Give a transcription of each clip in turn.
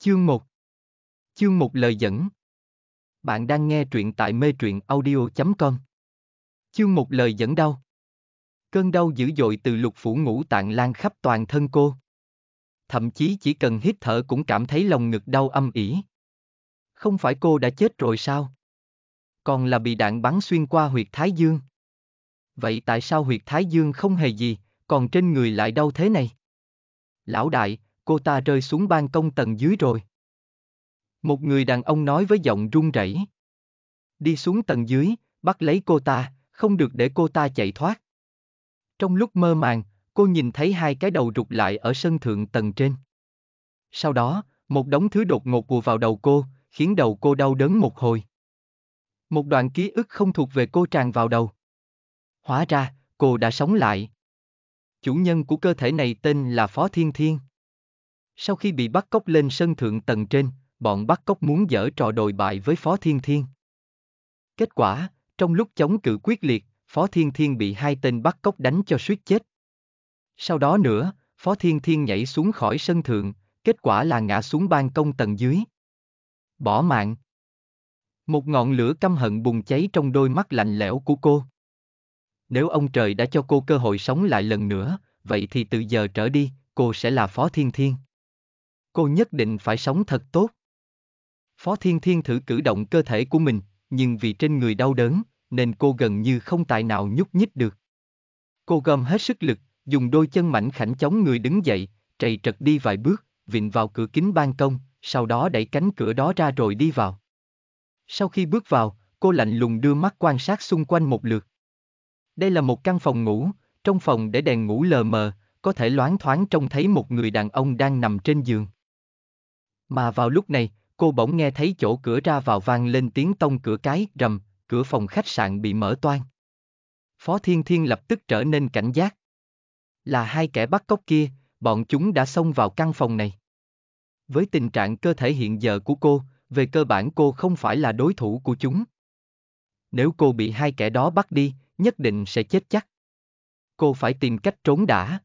Chương 1 Chương 1 lời dẫn Bạn đang nghe truyện tại mê truyện audio.com Chương 1 lời dẫn đau Cơn đau dữ dội từ lục phủ ngũ tạng lan khắp toàn thân cô. Thậm chí chỉ cần hít thở cũng cảm thấy lòng ngực đau âm ỉ. Không phải cô đã chết rồi sao? Còn là bị đạn bắn xuyên qua huyệt thái dương. Vậy tại sao huyệt thái dương không hề gì, còn trên người lại đau thế này? Lão đại, cô ta rơi xuống ban công tầng dưới rồi. Một người đàn ông nói với giọng run rẩy. Đi xuống tầng dưới, bắt lấy cô ta, không được để cô ta chạy thoát. Trong lúc mơ màng, cô nhìn thấy hai cái đầu rụt lại ở sân thượng tầng trên. Sau đó, một đống thứ đột ngột vùa vào đầu cô, khiến đầu cô đau đớn một hồi. Một đoạn ký ức không thuộc về cô tràn vào đầu. Hóa ra, cô đã sống lại. Chủ nhân của cơ thể này tên là Phó Thiên Thiên. Sau khi bị bắt cóc lên sân thượng tầng trên, bọn bắt cóc muốn dở trò đồi bại với Phó Thiên Thiên. Kết quả, trong lúc chống cự quyết liệt, Phó Thiên Thiên bị hai tên bắt cóc đánh cho suýt chết. Sau đó nữa, Phó Thiên Thiên nhảy xuống khỏi sân thượng, kết quả là ngã xuống ban công tầng dưới. Bỏ mạng. Một ngọn lửa căm hận bùng cháy trong đôi mắt lạnh lẽo của cô. Nếu ông trời đã cho cô cơ hội sống lại lần nữa, vậy thì từ giờ trở đi, cô sẽ là Phó Thiên Thiên cô nhất định phải sống thật tốt. Phó Thiên Thiên thử cử động cơ thể của mình, nhưng vì trên người đau đớn, nên cô gần như không tài nào nhúc nhích được. Cô gom hết sức lực, dùng đôi chân mảnh khảnh chống người đứng dậy, trầy trật đi vài bước, vịn vào cửa kính ban công, sau đó đẩy cánh cửa đó ra rồi đi vào. Sau khi bước vào, cô lạnh lùng đưa mắt quan sát xung quanh một lượt. Đây là một căn phòng ngủ, trong phòng để đèn ngủ lờ mờ, có thể loáng thoáng trông thấy một người đàn ông đang nằm trên giường. Mà vào lúc này, cô bỗng nghe thấy chỗ cửa ra vào vang lên tiếng tông cửa cái rầm, cửa phòng khách sạn bị mở toang. Phó Thiên Thiên lập tức trở nên cảnh giác. Là hai kẻ bắt cóc kia, bọn chúng đã xông vào căn phòng này. Với tình trạng cơ thể hiện giờ của cô, về cơ bản cô không phải là đối thủ của chúng. Nếu cô bị hai kẻ đó bắt đi, nhất định sẽ chết chắc. Cô phải tìm cách trốn đã.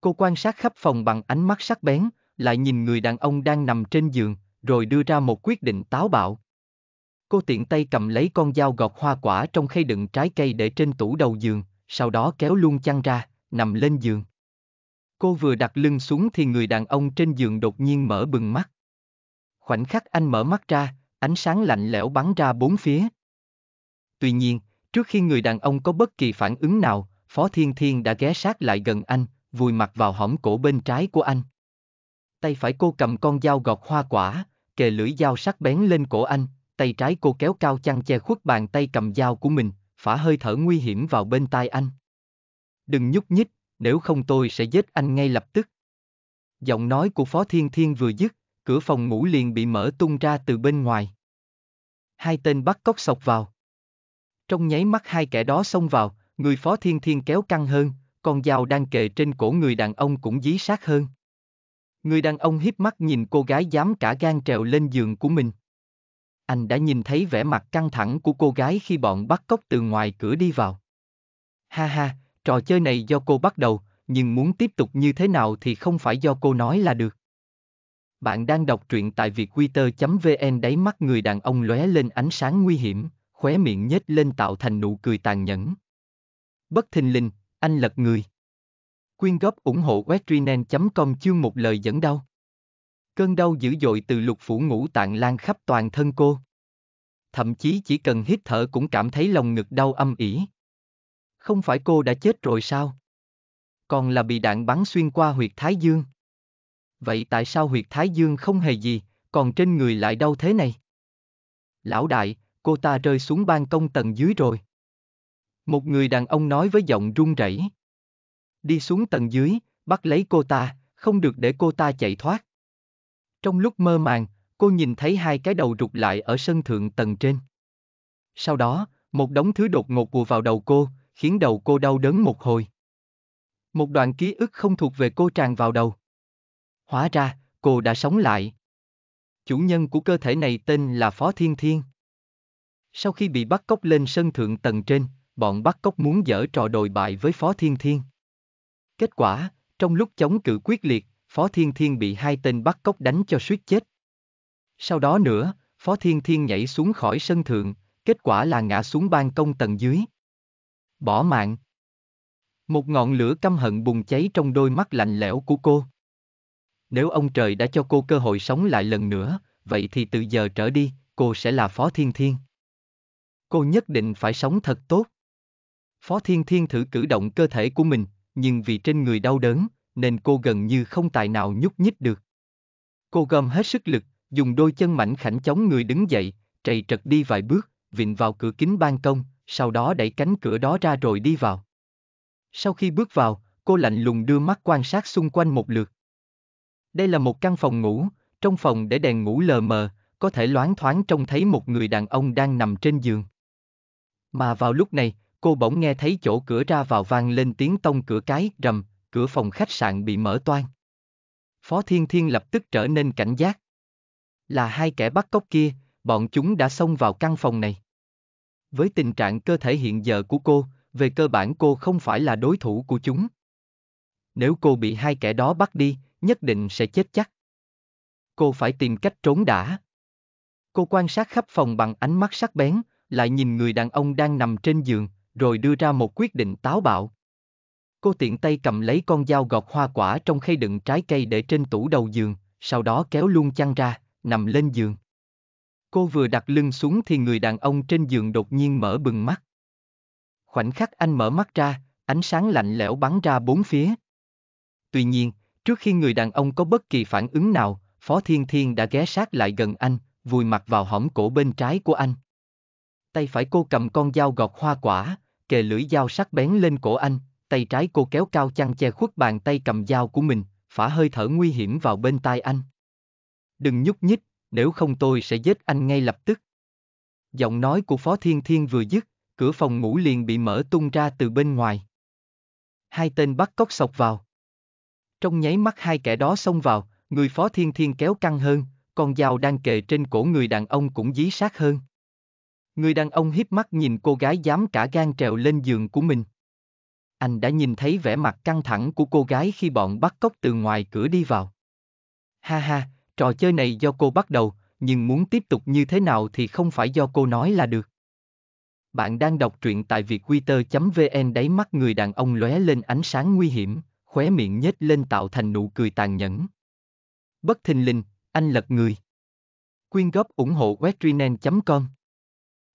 Cô quan sát khắp phòng bằng ánh mắt sắc bén, lại nhìn người đàn ông đang nằm trên giường, rồi đưa ra một quyết định táo bạo. Cô tiện tay cầm lấy con dao gọt hoa quả trong khay đựng trái cây để trên tủ đầu giường, sau đó kéo luôn chăn ra, nằm lên giường. Cô vừa đặt lưng xuống thì người đàn ông trên giường đột nhiên mở bừng mắt. Khoảnh khắc anh mở mắt ra, ánh sáng lạnh lẽo bắn ra bốn phía. Tuy nhiên, trước khi người đàn ông có bất kỳ phản ứng nào, Phó Thiên Thiên đã ghé sát lại gần anh, vùi mặt vào hõm cổ bên trái của anh. Tay phải cô cầm con dao gọt hoa quả, kề lưỡi dao sắc bén lên cổ anh, tay trái cô kéo cao chăn che khuất bàn tay cầm dao của mình, phả hơi thở nguy hiểm vào bên tai anh. Đừng nhúc nhích, nếu không tôi sẽ giết anh ngay lập tức. Giọng nói của Phó Thiên Thiên vừa dứt, cửa phòng ngủ liền bị mở tung ra từ bên ngoài. Hai tên bắt cóc sọc vào. Trong nháy mắt hai kẻ đó xông vào, người Phó Thiên Thiên kéo căng hơn, con dao đang kề trên cổ người đàn ông cũng dí sát hơn. Người đàn ông hiếp mắt nhìn cô gái dám cả gan trèo lên giường của mình. Anh đã nhìn thấy vẻ mặt căng thẳng của cô gái khi bọn bắt cóc từ ngoài cửa đi vào. Ha ha, trò chơi này do cô bắt đầu, nhưng muốn tiếp tục như thế nào thì không phải do cô nói là được. Bạn đang đọc truyện tại vietwitter.vn đáy mắt người đàn ông lóe lên ánh sáng nguy hiểm, khóe miệng nhếch lên tạo thành nụ cười tàn nhẫn. Bất thình lình, anh lật người. Quyên góp ủng hộ wetrinen.com chương một lời dẫn đau. Cơn đau dữ dội từ lục phủ ngũ tạng lan khắp toàn thân cô. Thậm chí chỉ cần hít thở cũng cảm thấy lòng ngực đau âm ỉ. Không phải cô đã chết rồi sao? Còn là bị đạn bắn xuyên qua huyệt thái dương. Vậy tại sao huyệt thái dương không hề gì, còn trên người lại đau thế này? Lão đại, cô ta rơi xuống ban công tầng dưới rồi. Một người đàn ông nói với giọng run rẩy đi xuống tầng dưới, bắt lấy cô ta, không được để cô ta chạy thoát. Trong lúc mơ màng, cô nhìn thấy hai cái đầu rụt lại ở sân thượng tầng trên. Sau đó, một đống thứ đột ngột vùa vào đầu cô, khiến đầu cô đau đớn một hồi. Một đoạn ký ức không thuộc về cô tràn vào đầu. Hóa ra, cô đã sống lại. Chủ nhân của cơ thể này tên là Phó Thiên Thiên. Sau khi bị bắt cóc lên sân thượng tầng trên, bọn bắt cóc muốn dở trò đồi bại với Phó Thiên Thiên. Kết quả, trong lúc chống cự quyết liệt, Phó Thiên Thiên bị hai tên bắt cóc đánh cho suýt chết. Sau đó nữa, Phó Thiên Thiên nhảy xuống khỏi sân thượng, kết quả là ngã xuống ban công tầng dưới. Bỏ mạng. Một ngọn lửa căm hận bùng cháy trong đôi mắt lạnh lẽo của cô. Nếu ông trời đã cho cô cơ hội sống lại lần nữa, vậy thì từ giờ trở đi, cô sẽ là Phó Thiên Thiên. Cô nhất định phải sống thật tốt. Phó Thiên Thiên thử cử động cơ thể của mình, nhưng vì trên người đau đớn, nên cô gần như không tài nào nhúc nhích được. Cô gom hết sức lực, dùng đôi chân mảnh khảnh chống người đứng dậy, trầy trật đi vài bước, vịn vào cửa kính ban công, sau đó đẩy cánh cửa đó ra rồi đi vào. Sau khi bước vào, cô lạnh lùng đưa mắt quan sát xung quanh một lượt. Đây là một căn phòng ngủ, trong phòng để đèn ngủ lờ mờ, có thể loáng thoáng trông thấy một người đàn ông đang nằm trên giường. Mà vào lúc này, cô bỗng nghe thấy chỗ cửa ra vào vang lên tiếng tông cửa cái rầm, cửa phòng khách sạn bị mở toang. Phó Thiên Thiên lập tức trở nên cảnh giác. Là hai kẻ bắt cóc kia, bọn chúng đã xông vào căn phòng này. Với tình trạng cơ thể hiện giờ của cô, về cơ bản cô không phải là đối thủ của chúng. Nếu cô bị hai kẻ đó bắt đi, nhất định sẽ chết chắc. Cô phải tìm cách trốn đã. Cô quan sát khắp phòng bằng ánh mắt sắc bén, lại nhìn người đàn ông đang nằm trên giường, rồi đưa ra một quyết định táo bạo. Cô tiện tay cầm lấy con dao gọt hoa quả trong khay đựng trái cây để trên tủ đầu giường, sau đó kéo luôn chăn ra, nằm lên giường. Cô vừa đặt lưng xuống thì người đàn ông trên giường đột nhiên mở bừng mắt. Khoảnh khắc anh mở mắt ra, ánh sáng lạnh lẽo bắn ra bốn phía. Tuy nhiên, trước khi người đàn ông có bất kỳ phản ứng nào, Phó Thiên Thiên đã ghé sát lại gần anh, vùi mặt vào hõm cổ bên trái của anh. Tay phải cô cầm con dao gọt hoa quả, kề lưỡi dao sắc bén lên cổ anh, tay trái cô kéo cao chăn che khuất bàn tay cầm dao của mình, phả hơi thở nguy hiểm vào bên tai anh. Đừng nhúc nhích, nếu không tôi sẽ giết anh ngay lập tức. Giọng nói của Phó Thiên Thiên vừa dứt, cửa phòng ngủ liền bị mở tung ra từ bên ngoài. Hai tên bắt cóc sọc vào. Trong nháy mắt hai kẻ đó xông vào, người Phó Thiên Thiên kéo căng hơn, con dao đang kề trên cổ người đàn ông cũng dí sát hơn. Người đàn ông hiếp mắt nhìn cô gái dám cả gan trèo lên giường của mình. Anh đã nhìn thấy vẻ mặt căng thẳng của cô gái khi bọn bắt cóc từ ngoài cửa đi vào. Ha ha, trò chơi này do cô bắt đầu, nhưng muốn tiếp tục như thế nào thì không phải do cô nói là được. Bạn đang đọc truyện tại vietwitter.vn đáy mắt người đàn ông lóe lên ánh sáng nguy hiểm, khóe miệng nhếch lên tạo thành nụ cười tàn nhẫn. Bất thình lình, anh lật người. Quyên góp ủng hộ wetrinen.com